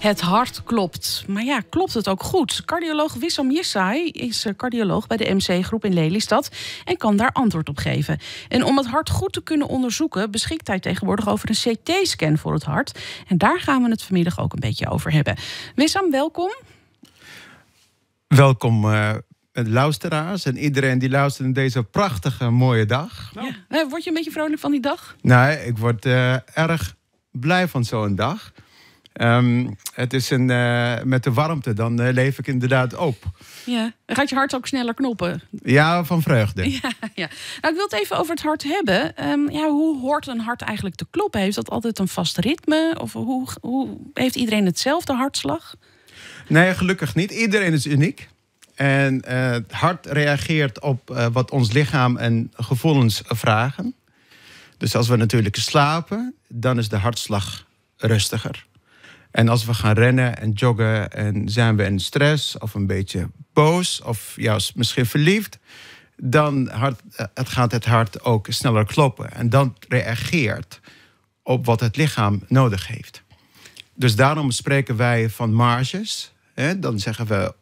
Het hart klopt. Maar ja, klopt het ook goed? Cardioloog Wissam Jissai is eh, cardioloog bij de MC-groep in Lelystad en kan daar antwoord op geven. En om het hart goed te kunnen onderzoeken, beschikt hij tegenwoordig over een CT-scan voor het hart. En daar gaan we het vanmiddag ook een beetje over hebben. Wissam, welkom. Welkom. Uh luisteraars en iedereen die luistert in deze prachtige, mooie dag. Ja. Eh, word je een beetje vrolijk van die dag? Nee, ik word erg blij van zo'n dag. Ehm, het is een, eh, met de warmte, dan uh, leef ik inderdaad op. Ja, dan gaat je hart ook sneller knoppen. Ja, van vreugde. Ja, ja. Nou, ik wil het even over het hart hebben. Ehm, ja, hoe hoort een hart eigenlijk te kloppen? Heeft dat altijd een vast ritme? Of hoe, hoe heeft iedereen hetzelfde hartslag? Nee, gelukkig niet. Iedereen is uniek. En eh, het hart reageert op wat ons lichaam en gevoelens vragen. Dus als we natuurlijk slapen, dan is de hartslag rustiger. En als we gaan rennen en joggen en zijn we in stress of een beetje boos of juist misschien verliefd, dan eh, het gaat het hart ook sneller kloppen. En dan reageert op wat het lichaam nodig heeft. Dus daarom spreken wij van marges. Hè? Dan zeggen we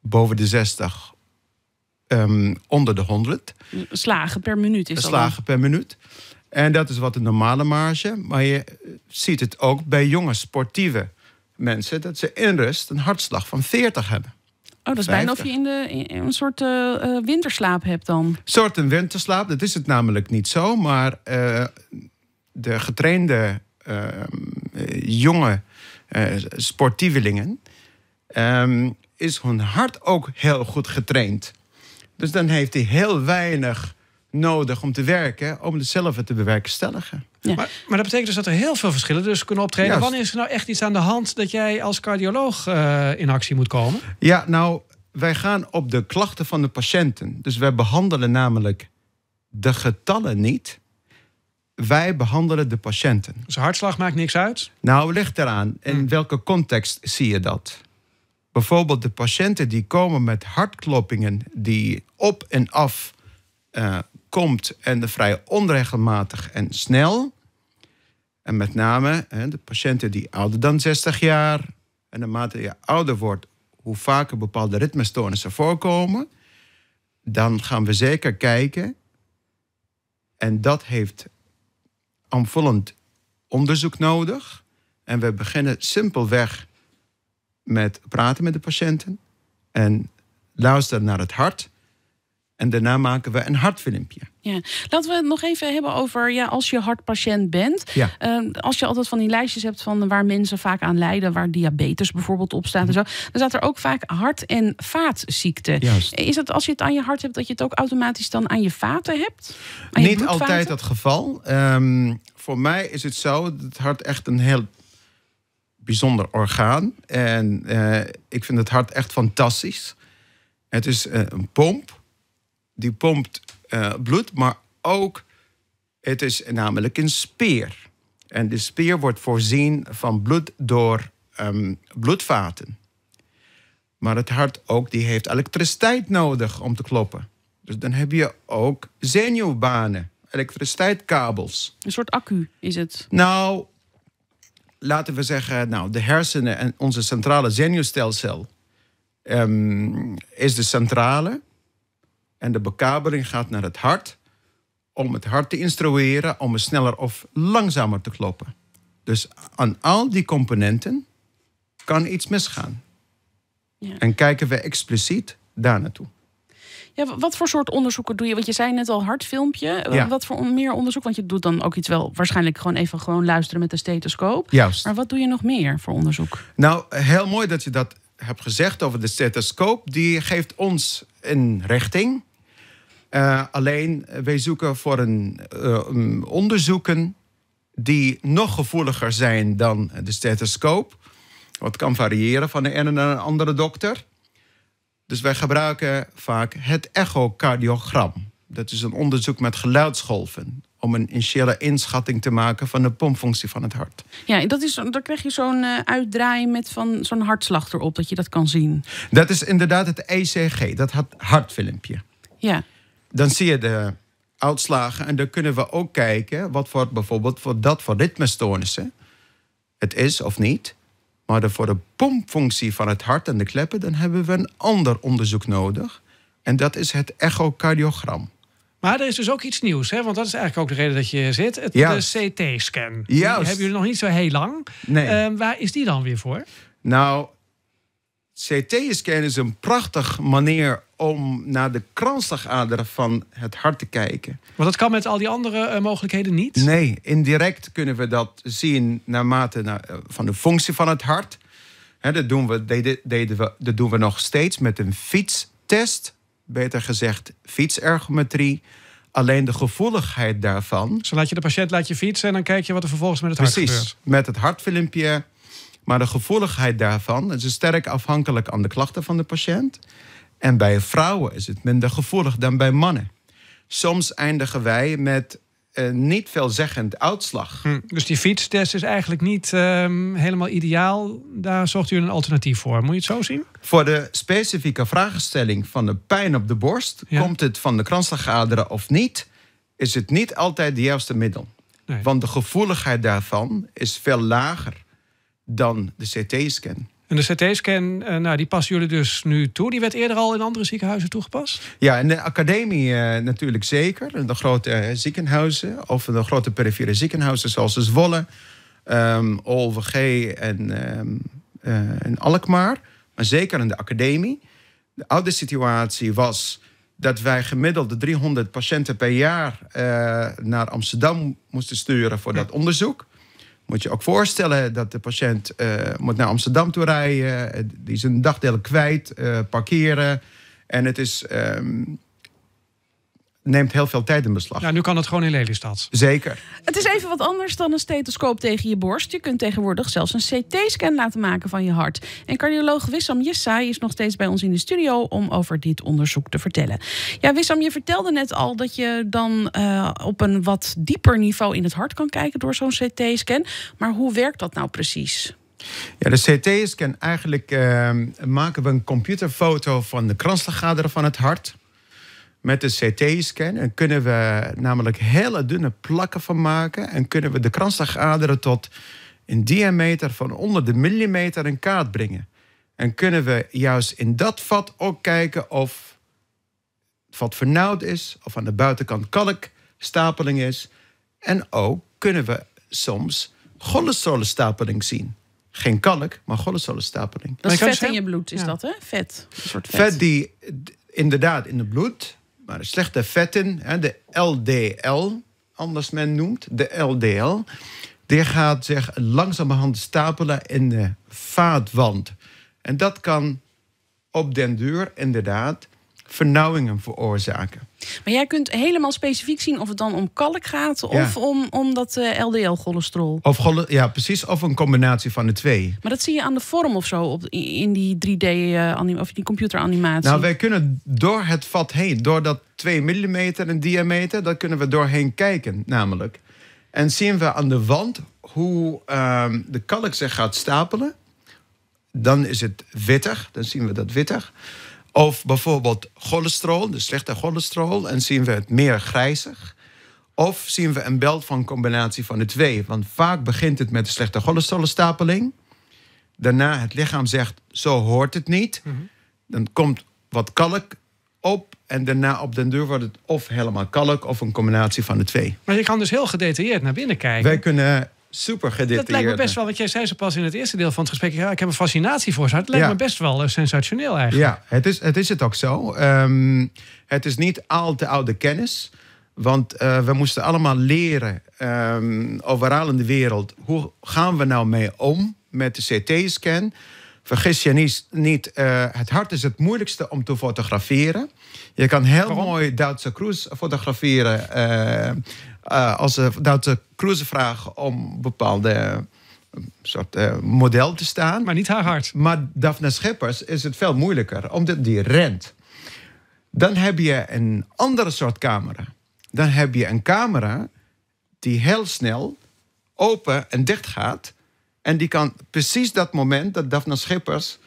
boven de 60, ehm, onder de 100. Slagen per minuut is dat. Slagen per minuut. En dat is wat de normale marge. Maar je eh, ziet het ook bij jonge sportieve mensen... dat ze in rust een hartslag van 40 hebben. Oh, dat is bijna of je in, de, een soort eh, eh, winterslaap hebt dan. Een soort een winterslaap, dat is het namelijk niet zo. Maar de getrainde ehm, jonge sportievelingen... Ehm, is hun hart ook heel goed getraind. Dus dan heeft hij heel weinig nodig om te werken, om hetzelfde te bewerkstelligen. Maar, maar, dat betekent dus dat er heel veel verschillen dus kunnen optreden. Wanneer is er nou echt iets aan de hand dat jij als cardioloog eh, in actie moet komen? Ja, nou, wij gaan op de klachten van de patiënten. Dus wij behandelen namelijk de getallen niet. Wij behandelen de patiënten. Dus hartslag maakt niks uit? Nou, ligt eraan. In hmm. welke context zie je dat? Bijvoorbeeld de patiënten die komen met hartkloppingen die op en af eh, komt en vrij onregelmatig en snel. En met name hè, de patiënten die ouder dan 60 jaar en naarmate je ouder wordt, hoe vaker bepaalde ritmestoornissen voorkomen, dan gaan we zeker kijken. En dat heeft aanvullend onderzoek nodig. En we beginnen simpelweg met praten met de patiënten en luisteren naar het hart. En daarna maken we een hartfilmpje. Ja. Laten we het nog even hebben over ja, als je hartpatiënt bent. Ehm, als je altijd van die lijstjes hebt van waar mensen vaak aan lijden, waar diabetes bijvoorbeeld op staat en mhm. zo, dan staat er ook vaak hart- en vaatziekten. Juist. Is het als je het aan je hart hebt, dat je het ook automatisch dan aan je vaten hebt? Niet altijd dat geval. Ehm, voor mij is het zo dat het hart echt een heel bijzonder orgaan. En eh, ik vind het hart echt fantastisch. Het is eh, een pomp die pompt eh, bloed, maar ook het is namelijk een spier En de spier wordt voorzien van bloed door ehm, bloedvaten. Maar het hart ook, die heeft elektriciteit nodig om te kloppen. Dus dan heb je ook zenuwbanen, elektriciteitskabels. Een soort accu is het. Nou, laten we zeggen, nou, de hersenen en onze centrale zenuwstelsel ehm, is de centrale. En de bekabeling gaat naar het hart om het hart te instrueren om sneller of langzamer te kloppen. Dus aan al die componenten kan iets misgaan. Ja. En kijken we expliciet daar naartoe. Ja, wat voor soort onderzoeken doe je? Want je zei net al hartfilmpje. Ja. Wat voor meer onderzoek? Want je doet dan ook iets wel waarschijnlijk gewoon even gewoon luisteren met de stethoscoop. Juist. Maar wat doe je nog meer voor onderzoek? Nou, heel mooi dat je dat hebt gezegd over de stethoscoop. Die geeft ons een richting. Eh, alleen eh, wij zoeken voor een, eh, onderzoeken die nog gevoeliger zijn dan de stethoscoop. Wat kan variëren van de ene naar een andere dokter. Dus wij gebruiken vaak het echocardiogram. Dat is een onderzoek met geluidsgolven om een initiële inschatting te maken van de pompfunctie van het hart. Ja, dat is, dan krijg je zo'n uitdraai met van zo'n hartslag erop, dat je dat kan zien. Dat is inderdaad het ECG, dat hartfilmpje. Ja dan zie je de uitslagen. En dan kunnen we ook kijken wat voor bijvoorbeeld voor dat voor ritmestoornissen het is of niet. Maar voor de pompfunctie van het hart en de kleppen, dan hebben we een ander onderzoek nodig. En dat is het echocardiogram. Maar er is dus ook iets nieuws, hè? want dat is eigenlijk ook de reden dat je zit. Het, De CT-scan. Die hebben jullie nog niet zo heel lang. Nee. Ehm, waar is die dan weer voor? Nou, CT-scan is een prachtig manier om naar de kransdagaderen van het hart te kijken. Want dat kan met al die andere eh, mogelijkheden niet? Nee, indirect kunnen we dat zien naarmate na, eh, van de functie van het hart. dat, doen we, deden, we, dat doen we nog steeds met een fietstest. Beter gezegd, fietsergometrie. Alleen de gevoeligheid daarvan. Zo laat je de patiënt laat je fietsen en dan kijk je wat er vervolgens met het hart gebeurt. Precies, met het hartfilmpje. Maar de gevoeligheid daarvan is sterk afhankelijk aan de klachten van de patiënt. En bij vrouwen is het minder gevoelig dan bij mannen. Soms eindigen wij met een eh, niet veelzeggend uitslag. Hm, dus die fietstest is eigenlijk niet ehm, helemaal ideaal. Daar zocht u een alternatief voor. Moet je het zo zien? Voor de specifieke vraagstelling van de pijn op de borst... komt het van de kransslagaderen of niet... is het niet altijd het juiste middel. Want de gevoeligheid daarvan is veel lager dan de CT-scan. En de CT-scan, eh, nou, die passen jullie dus nu toe. Die werd eerder al in andere ziekenhuizen toegepast? Ja, in de academie eh, natuurlijk zeker. De grote eh, ziekenhuizen of de grote perifere ziekenhuizen zoals dus Zwolle, um, ehm, OVG en, ehm, en Alkmaar. Maar zeker in de academie. De oude situatie was dat wij gemiddeld 300 patiënten per jaar naar Amsterdam moesten sturen voor dat onderzoek. Moet je ook voorstellen dat de patiënt eh, moet naar Amsterdam toe rijden. Eh, die is een dagdeel kwijt, eh, parkeren. En het is... Ehm, neemt heel veel tijd in beslag. Ja, nu kan het gewoon in Lelystad. Zeker. Het is even wat anders dan een stethoscoop tegen je borst. Je kunt tegenwoordig zelfs een CT-scan laten maken van je hart. En cardioloog Wissam Jessai is nog steeds bij ons in de studio om over dit onderzoek te vertellen. Ja, Wissam, je vertelde net al dat je dan eh, op een wat dieper niveau in het hart kan kijken door zo'n CT-scan. Maar hoe werkt dat nou precies? Ja, de CT-scan, eigenlijk ehm, maken we een computerfoto van de kransslagader van het hart. Met de CT-scan en kunnen we namelijk hele dunne plakken van maken en kunnen we de kransdagaderen tot een diameter van onder de millimeter in kaart brengen. En kunnen we juist in dat vat ook kijken of het vat vernauwd is, of aan de buitenkant kalkstapeling is. En ook kunnen we soms cholesterolstapeling zien. Geen kalk, maar cholesterolstapeling. Dat is vet dus in je bloed, is dat hè? Vet. Een soort vet. vet die inderdaad in het bloed maar slechte vetten, de LDL, anders men noemt, de LDL, die gaat zich langzamerhand stapelen in de vaatwand. En dat kan op den duur inderdaad vernauwingen veroorzaken. Maar jij kunt helemaal specifiek zien of het dan om kalk gaat of om, om dat eh, LDL-cholesterol. Of ja, precies, of een combinatie van de twee. Maar dat zie je aan de vorm of zo op, in die 3D uh, eh, of die computeranimatie. Nou, wij kunnen door het vat heen, door dat 2 mm in diameter, dat kunnen we doorheen kijken, namelijk. En zien we aan de wand hoe ehm, de kalk zich gaat stapelen. Dan is het witter, dan zien we dat witter. Of bijvoorbeeld cholesterol, de slechte cholesterol, en zien we het meer grijzig. Of zien we een beeld van combinatie van de twee. Want vaak begint het met de slechte cholesterolstapeling. Daarna het lichaam zegt, zo hoort het niet. Mhm. Dan komt wat kalk op en daarna op den duur wordt het of helemaal kalk of een combinatie van de twee. Maar je kan dus heel gedetailleerd naar binnen kijken. Wij kunnen super gedetailleerd. Dat lijkt me best wel, want jij zei ze pas in het eerste deel van het gesprek. Ja, ik heb een fascinatie voor ze. Het lijkt me best wel eh, sensationeel eigenlijk. Ja, het is het, is het ook zo. Ehm, het is niet al te oude kennis. Want eh, we moesten allemaal leren, ehm, overal in de wereld, hoe gaan we nou mee om met de CT-scan? Vergis je niet, niet eh, het hart is het moeilijkste om te fotograferen. Je kan heel mooi Duitse cruise fotograferen. Eh, als ze dat de vragen om bepaalde eh, soort eh, model te staan. Maar niet haar hart. Maar Daphne Schippers is het veel moeilijker, omdat die rent. Dan heb je een andere soort camera. Dan heb je een camera die heel snel open en dicht gaat. En die kan precies dat moment dat Daphne Schippers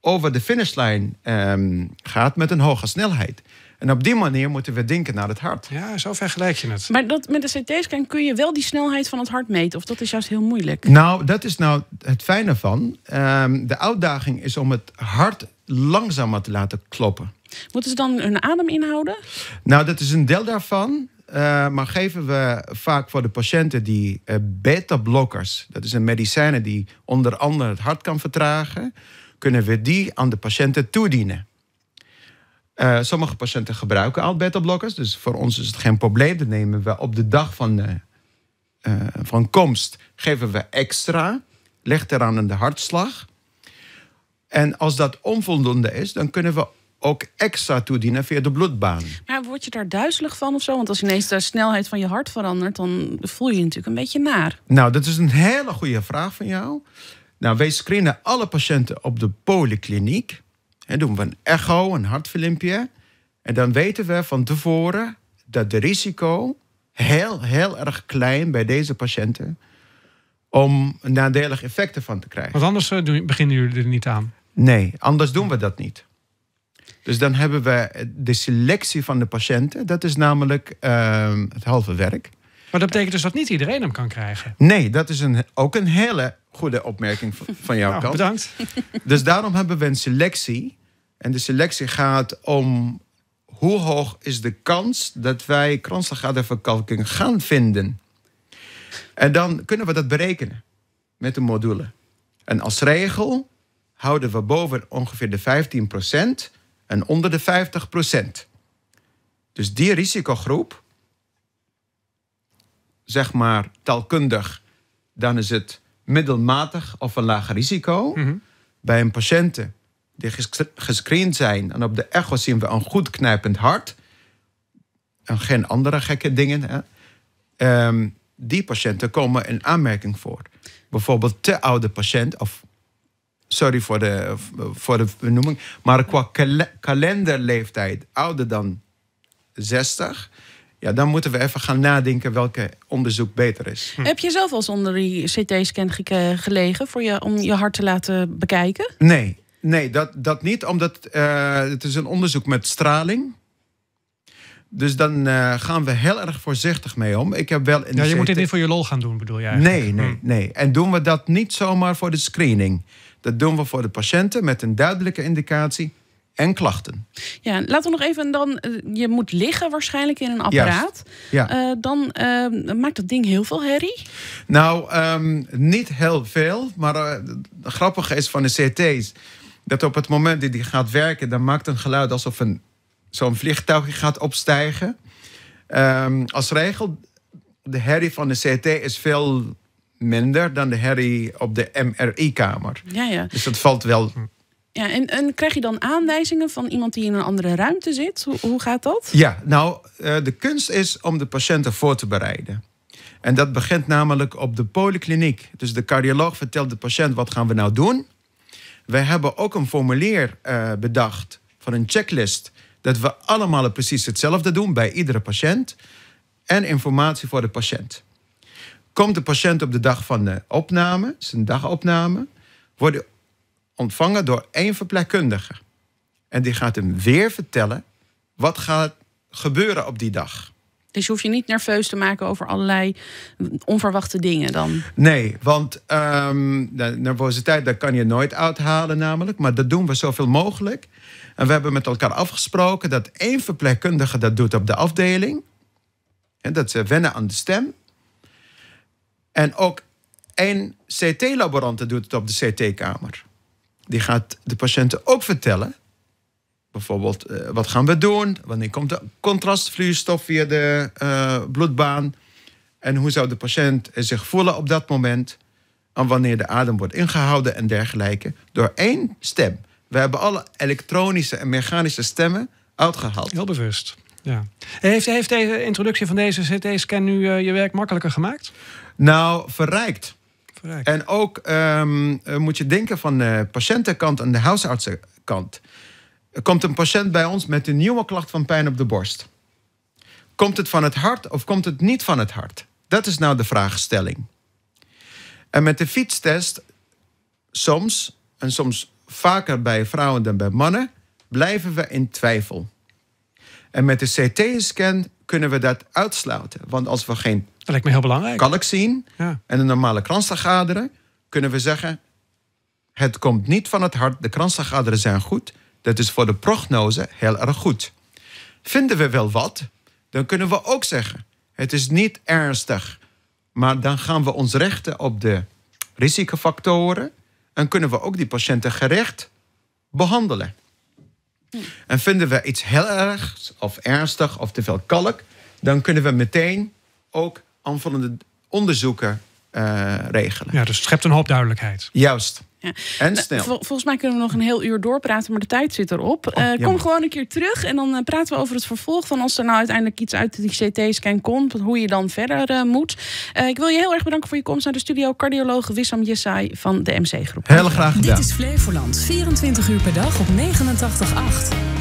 over de finishlijn ehm, gaat met een hoge snelheid. En op die manier moeten we denken naar het hart. Ja, zo vergelijk je het. Maar dat, met de CT-scan kun je wel die snelheid van het hart meten, of dat is juist heel moeilijk? Nou, dat is nou het fijne van. Ehm, de uitdaging is om het hart langzamer te laten kloppen. Moeten ze dan hun adem inhouden? Nou, dat is een deel daarvan. Eh, maar geven we vaak voor de patiënten die uh, beta-blokkers, dat is een medicijn die onder andere het hart kan vertragen, kunnen we die aan de patiënten toedienen. Eh, sommige patiënten gebruiken al beta-blokkers, dus voor ons is het geen probleem. Dan nemen we op de dag van, eh, eh, van komst geven we extra, legt eraan aan de hartslag. En als dat onvoldoende is, dan kunnen we ook extra toedienen via de bloedbaan. Maar word je daar duizelig van of zo? Want als ineens de snelheid van je hart verandert, dan voel je je natuurlijk een beetje naar. Nou, dat is een hele goede vraag van jou. Nou, wij screenen alle patiënten op de polykliniek. En doen we een echo, een hartfilmpje. En dan weten we van tevoren dat de risico heel, heel erg klein bij deze patiënten om nadelige effecten van te krijgen. Want anders eh, beginnen jullie er niet aan. Nee, anders doen we dat niet. Dus dan hebben we eh, de selectie van de patiënten. Dat is namelijk ehm, het halve werk. Maar dat betekent dus dat niet iedereen hem kan krijgen. Nee, dat is een, ook een hele goede opmerking van jouw nou, kant. Bedankt. Dus daarom hebben we een selectie en de selectie gaat om hoe hoog is de kans dat wij kransslagaderverkalking gaan vinden. En dan kunnen we dat berekenen met de module. En als regel houden we boven ongeveer de 15% en onder de 50%. Dus die risicogroep, zeg maar taalkundig, dan is het middelmatig of een laag risico. Mhm. Bij een patiënten die gescreend zijn. En op de echo zien we een goed knijpend hart. En geen andere gekke dingen. Hè? Ehm, die patiënten komen in aanmerking voor. Bijvoorbeeld te oude patiënt, of sorry voor de, voor de benoeming, maar qua kalenderleeftijd ouder dan 60. Ja, dan moeten we even gaan nadenken welke onderzoek beter is. Hm. Heb je zelf al zonder die CT-scan gelegen voor je, om je hart te laten bekijken? Nee, nee, dat, dat niet, omdat eh, het is een onderzoek met straling. Dus dan eh, gaan we heel erg voorzichtig mee om. Ik heb wel ja, je moet dit niet voor je lol gaan doen, bedoel jij? Nee, nee, hmm. nee. En doen we dat niet zomaar voor de screening. Dat doen we voor de patiënten met een duidelijke indicatie en klachten. Ja, laten we nog even dan. Eh, je moet liggen waarschijnlijk in een apparaat. ja. dan maakt dat ding heel veel herrie. Nou, ehm, niet heel veel. Maar uh, het grappige is van de CT's dat op het moment dat die gaat werken, dan maakt een geluid alsof een, zo'n vliegtuigje gaat opstijgen. Ehm, als regel, de herrie van de CT is veel minder dan de herrie op de MRI-kamer. Ja, ja. Dus dat valt wel. Ja, en, en krijg je dan aanwijzingen van iemand die in een andere ruimte zit? Hoe, hoe gaat dat? Ja, nou, eh, de kunst is om de patiënten voor te bereiden. En dat begint namelijk op de polykliniek. Dus de cardioloog vertelt de patiënt wat gaan we nou doen. We hebben ook een formulier eh, bedacht van een checklist. Dat we allemaal precies hetzelfde doen bij iedere patiënt. En informatie voor de patiënt. Komt de patiënt op de dag van de opname, zijn dagopname, wordt ontvangen door één verpleegkundige. En die gaat hem weer vertellen wat gaat gebeuren op die dag. Dus je hoeft je niet nerveus te maken over allerlei onverwachte dingen dan. Nee, want um, ehm, de nervositeit dat kan je nooit uithalen namelijk. Maar dat doen we zoveel mogelijk. En we hebben met elkaar afgesproken dat één verpleegkundige dat doet op de afdeling. En dat ze wennen aan de stem. En ook één CT-laborant doet het op de CT-kamer. Die gaat de patiënten ook vertellen Bijvoorbeeld, eh, wat gaan we doen? Wanneer komt de contrastvloeistof via de eh, bloedbaan? En hoe zou de patiënt zich voelen op dat moment? En wanneer de adem wordt ingehouden en dergelijke. Door één stem. We hebben alle elektronische en mechanische stemmen uitgehaald. Heel bewust. Ja. Heeft, heeft deze introductie van deze CT-scan nu eh, je werk makkelijker gemaakt? Nou, verrijkt. verrijkt. En ook ehm, moet je denken van de patiëntenkant en de huisartsenkant. Er komt een patiënt bij ons met een nieuwe klacht van pijn op de borst. Komt het van het hart of komt het niet van het hart? Dat is nou de vraagstelling. En met de fietstest, soms en soms vaker bij vrouwen dan bij mannen, blijven we in twijfel. En met de CT-scan kunnen we dat uitsluiten. Want als we geen dat lijkt me heel belangrijk. kalk zien ja. en een normale kransdagaderen, kunnen we zeggen: het komt niet van het hart, de kransdagaderen zijn goed. Dat is voor de prognose heel erg goed. Vinden we wel wat, dan kunnen we ook zeggen: het is niet ernstig. Maar dan gaan we ons richten op de risicofactoren en kunnen we ook die patiënten gerecht behandelen. Hm. En vinden we iets heel ergs of ernstig of te veel kalk, dan kunnen we meteen ook aanvullende onderzoeken eh, regelen. Ja, dus het schept een hoop duidelijkheid. Juist. En nou, snel. volgens mij kunnen we nog een heel uur doorpraten, maar de tijd zit erop. Oh, eh, kom gewoon een keer terug en dan eh, praten we over het vervolg van als er nou uiteindelijk iets uit die CT-scan komt, hoe je dan verder eh, moet. ik wil je heel erg bedanken voor je komst naar de studio, cardioloog Wissam Jessai van de MC-groep. Heel graag gedaan. Dit is Flevoland, 24 uur per dag op 89.8.